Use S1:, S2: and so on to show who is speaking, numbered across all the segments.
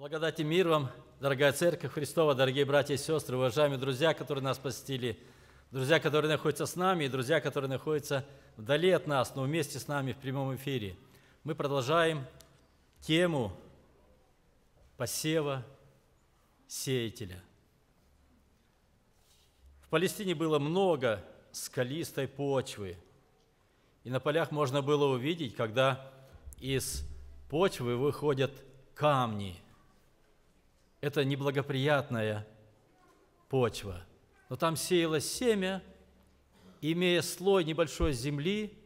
S1: Благодати мир вам, дорогая Церковь Христова, дорогие братья и сестры, уважаемые друзья, которые нас посетили, друзья, которые находятся с нами, и друзья, которые находятся вдали от нас, но вместе с нами в прямом эфире. Мы продолжаем тему посева сеятеля. В Палестине было много скалистой почвы, и на полях можно было увидеть, когда из почвы выходят камни – это неблагоприятная почва. Но там сеялось семя, имея слой небольшой земли,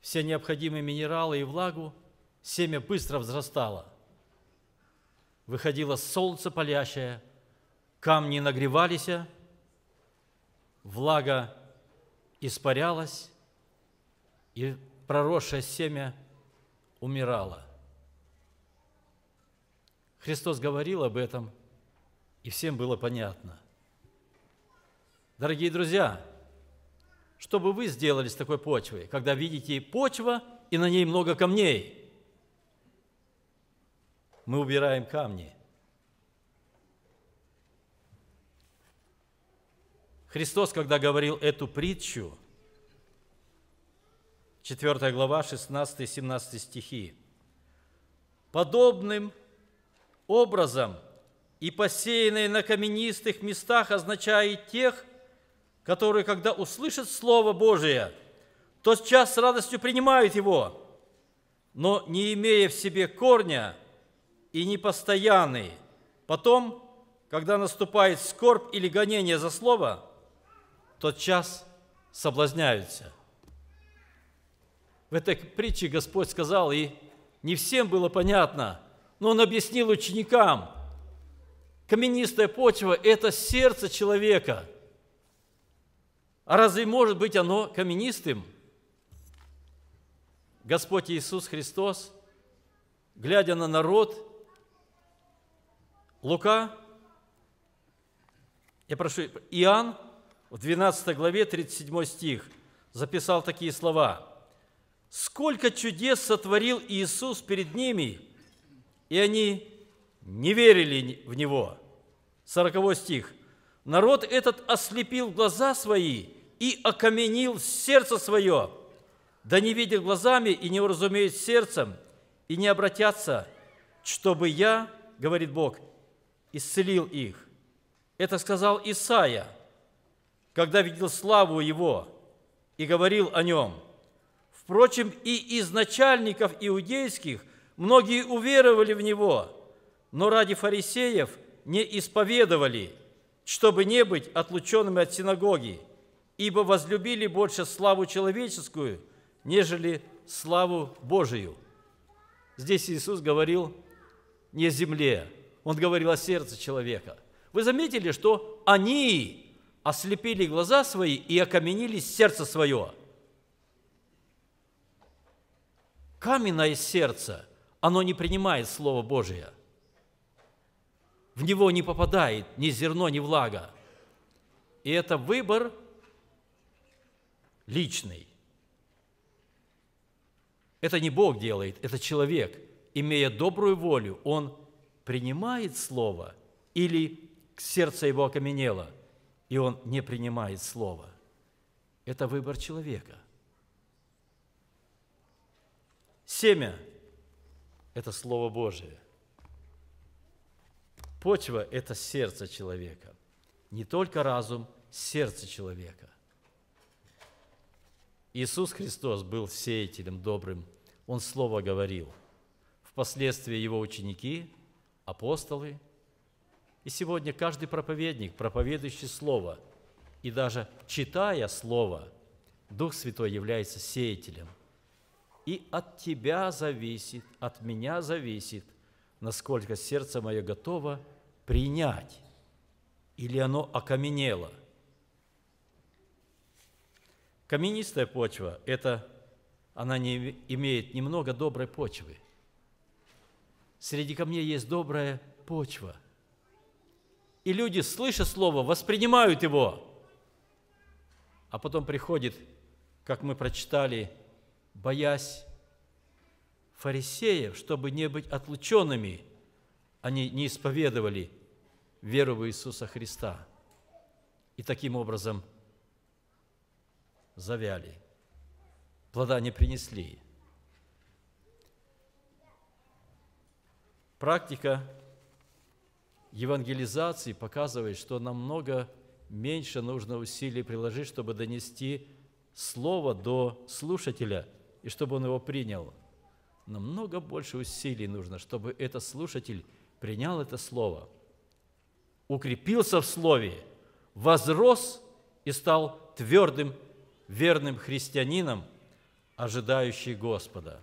S1: все необходимые минералы и влагу, семя быстро взрастало. Выходило солнце палящее, камни нагревались, влага испарялась, и проросшее семя умирало. Христос говорил об этом, и всем было понятно. Дорогие друзья, что бы вы сделали с такой почвой, когда видите почва, и на ней много камней? Мы убираем камни. Христос, когда говорил эту притчу, 4 глава, 16-17 стихи, «Подобным образом и посеянные на каменистых местах означает тех, которые, когда услышат Слово Божие, то тотчас с радостью принимают его, но не имея в себе корня и непостоянный. Потом, когда наступает скорбь или гонение за Слово, тотчас соблазняются. В этой притче Господь сказал, и не всем было понятно – но он объяснил ученикам, каменистая почва – это сердце человека. А разве может быть оно каменистым? Господь Иисус Христос, глядя на народ, Лука, я прошу, Иоанн в 12 главе 37 стих записал такие слова. «Сколько чудес сотворил Иисус перед ними!» и они не верили в него. 40 стих. Народ этот ослепил глаза свои и окаменил сердце свое, да не видит глазами и не уразумеет сердцем, и не обратятся, чтобы я, говорит Бог, исцелил их. Это сказал Исаия, когда видел славу его и говорил о нем. Впрочем, и из начальников иудейских Многие уверовали в Него, но ради фарисеев не исповедовали, чтобы не быть отлученными от синагоги, ибо возлюбили больше славу человеческую, нежели славу Божию. Здесь Иисус говорил не о земле, Он говорил о сердце человека. Вы заметили, что они ослепили глаза свои и окаменили сердце свое. Каменное сердце – оно не принимает Слово Божие. В него не попадает ни зерно, ни влага. И это выбор личный. Это не Бог делает, это человек. Имея добрую волю, он принимает Слово или сердце его окаменело, и он не принимает Слово. Это выбор человека. Семя –– это Слово Божие. Почва – это сердце человека. Не только разум, сердце человека. Иисус Христос был сеятелем добрым. Он Слово говорил. Впоследствии его ученики, апостолы. И сегодня каждый проповедник, проповедующий Слово, и даже читая Слово, Дух Святой является сеятелем – и от Тебя зависит, от меня зависит, насколько сердце мое готово принять, или оно окаменело. Каменистая почва – это она не имеет немного доброй почвы. Среди камней есть добрая почва. И люди, слыша слово, воспринимают его. А потом приходит, как мы прочитали, боясь фарисеев, чтобы не быть отлученными, они не исповедовали веру в Иисуса Христа и таким образом завяли, плода не принесли. Практика евангелизации показывает, что намного меньше нужно усилий приложить, чтобы донести слово до слушателя – и чтобы он его принял. намного больше усилий нужно, чтобы этот слушатель принял это слово, укрепился в слове, возрос и стал твердым, верным христианином, ожидающий Господа.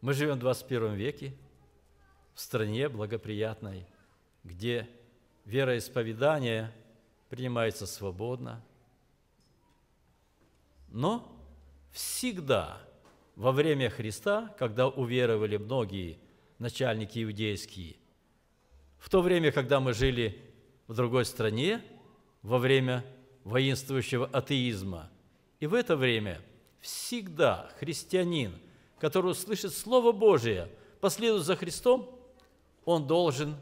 S1: Мы живем в 21 веке, в стране благоприятной, где вероисповедание принимается свободно – но всегда во время Христа, когда уверовали многие начальники иудейские, в то время, когда мы жили в другой стране, во время воинствующего атеизма, и в это время всегда христианин, который услышит Слово Божие, последует за Христом, он должен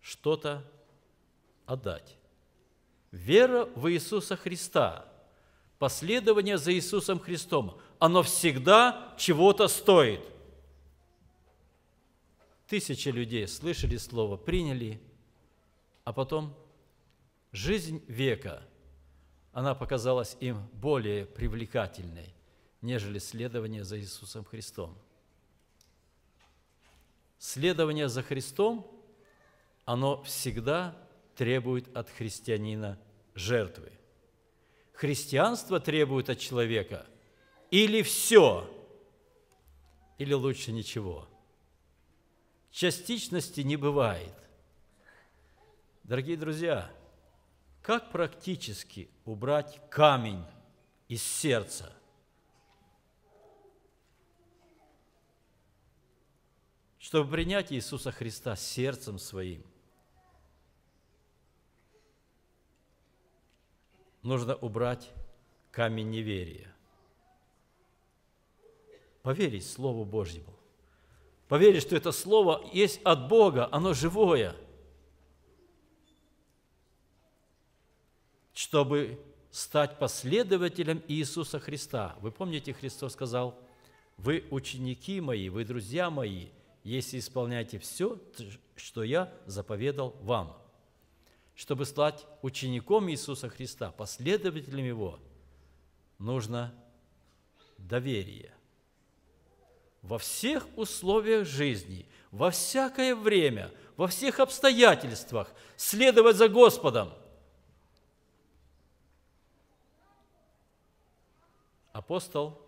S1: что-то отдать. Вера в Иисуса Христа, последование за Иисусом Христом, оно всегда чего-то стоит. Тысячи людей слышали слово, приняли, а потом жизнь века, она показалась им более привлекательной, нежели следование за Иисусом Христом. Следование за Христом, оно всегда требует от христианина жертвы. Христианство требует от человека или все, или лучше ничего. Частичности не бывает. Дорогие друзья, как практически убрать камень из сердца – чтобы принять Иисуса Христа сердцем своим. нужно убрать камень неверия. Поверить Слову Божьему. Поверить, что это Слово есть от Бога, оно живое. Чтобы стать последователем Иисуса Христа. Вы помните, Христос сказал, «Вы ученики мои, вы друзья мои, если исполняете все, что я заповедал вам» чтобы стать учеником Иисуса Христа, последователем Его, нужно доверие. Во всех условиях жизни, во всякое время, во всех обстоятельствах следовать за Господом. Апостол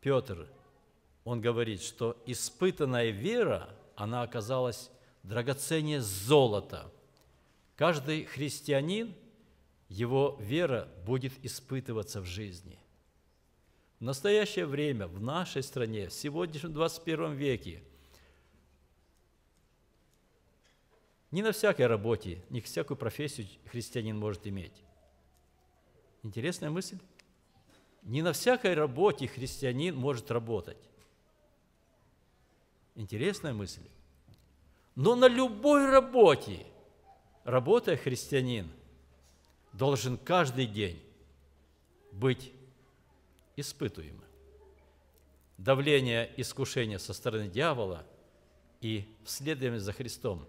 S1: Петр, он говорит, что испытанная вера, она оказалась драгоценнее золота – Каждый христианин, его вера будет испытываться в жизни. В настоящее время в нашей стране, в сегодняшнем 21 веке, не на всякой работе, не всякую профессию христианин может иметь. Интересная мысль. Не на всякой работе христианин может работать. Интересная мысль. Но на любой работе – Работая христианин, должен каждый день быть испытуемым. Давление искушения со стороны дьявола и вследование за Христом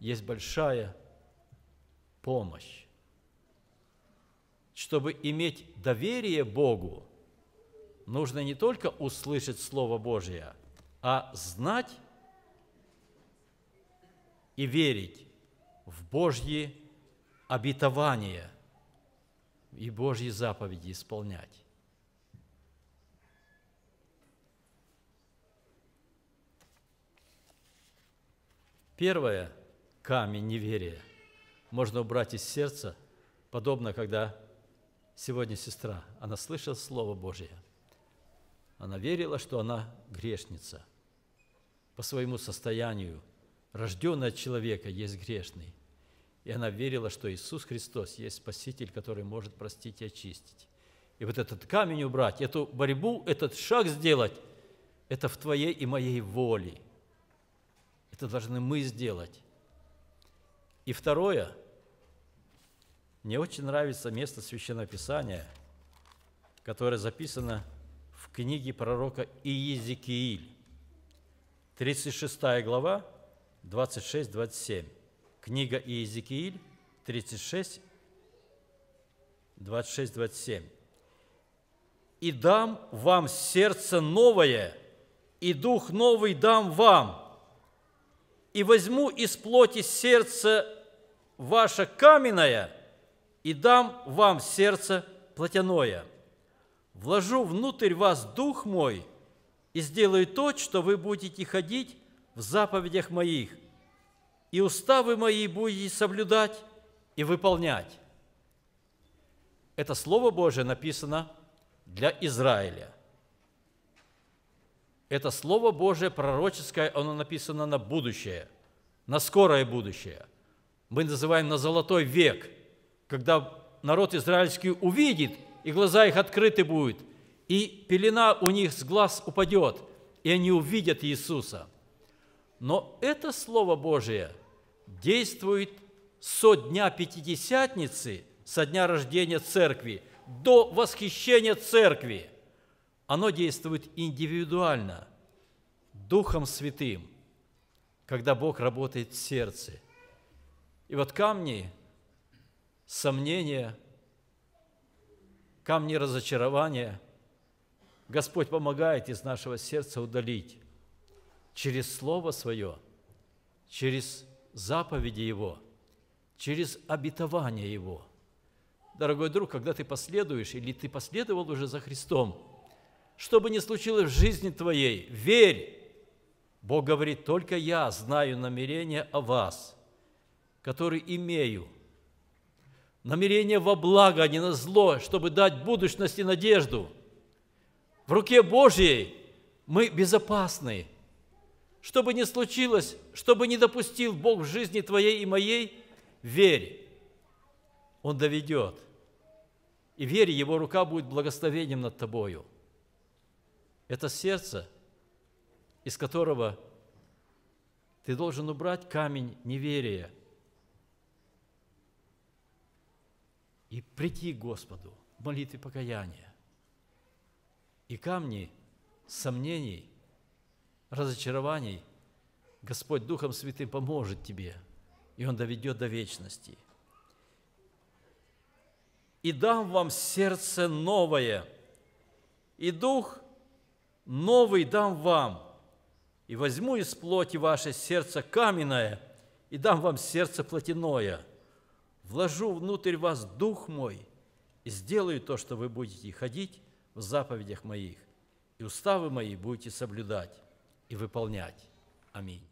S1: есть большая помощь. Чтобы иметь доверие Богу, нужно не только услышать Слово Божие, а знать и верить в Божьи обетования и Божьи заповеди исполнять. Первое – камень неверия можно убрать из сердца, подобно, когда сегодня сестра, она слышала Слово Божье, она верила, что она грешница. По своему состоянию, рожденный от человека есть грешный. И она верила, что Иисус Христос есть Спаситель, который может простить и очистить. И вот этот камень убрать, эту борьбу, этот шаг сделать, это в твоей и моей воле. Это должны мы сделать. И второе, мне очень нравится место Священного Писания, которое записано в книге пророка Иезекииль, 36 глава, 26-27. Книга Иезекииль, 36, 26-27. «И дам вам сердце новое, и дух новый дам вам, и возьму из плоти сердце ваше каменное, и дам вам сердце плотяное. Вложу внутрь вас дух мой, и сделаю то, что вы будете ходить в заповедях моих – и уставы мои будете соблюдать и выполнять. Это Слово Божие написано для Израиля. Это Слово Божие пророческое, оно написано на будущее, на скорое будущее. Мы называем на золотой век, когда народ израильский увидит, и глаза их открыты будут, и пелена у них с глаз упадет, и они увидят Иисуса. Но это Слово Божие – действует со дня Пятидесятницы, со дня рождения церкви, до восхищения церкви. Оно действует индивидуально, Духом Святым, когда Бог работает в сердце. И вот камни сомнения, камни разочарования Господь помогает из нашего сердца удалить через Слово Свое, через заповеди Его, через обетование Его. Дорогой друг, когда ты последуешь или ты последовал уже за Христом, что бы ни случилось в жизни твоей, верь. Бог говорит, только я знаю намерение о вас, которые имею. Намерение во благо, а не на зло, чтобы дать будущности надежду. В руке Божьей мы безопасны – что бы ни случилось, что бы ни допустил Бог в жизни твоей и моей, верь, Он доведет. И верь, Его рука будет благословением над тобою. Это сердце, из которого ты должен убрать камень неверия и прийти к Господу в молитве покаяния. И камни сомнений – разочарований, Господь Духом Святым поможет тебе, и Он доведет до вечности. «И дам вам сердце новое, и дух новый дам вам, и возьму из плоти ваше сердце каменное, и дам вам сердце плотяное, вложу внутрь вас дух мой, и сделаю то, что вы будете ходить в заповедях моих, и уставы мои будете соблюдать» и выполнять. Аминь.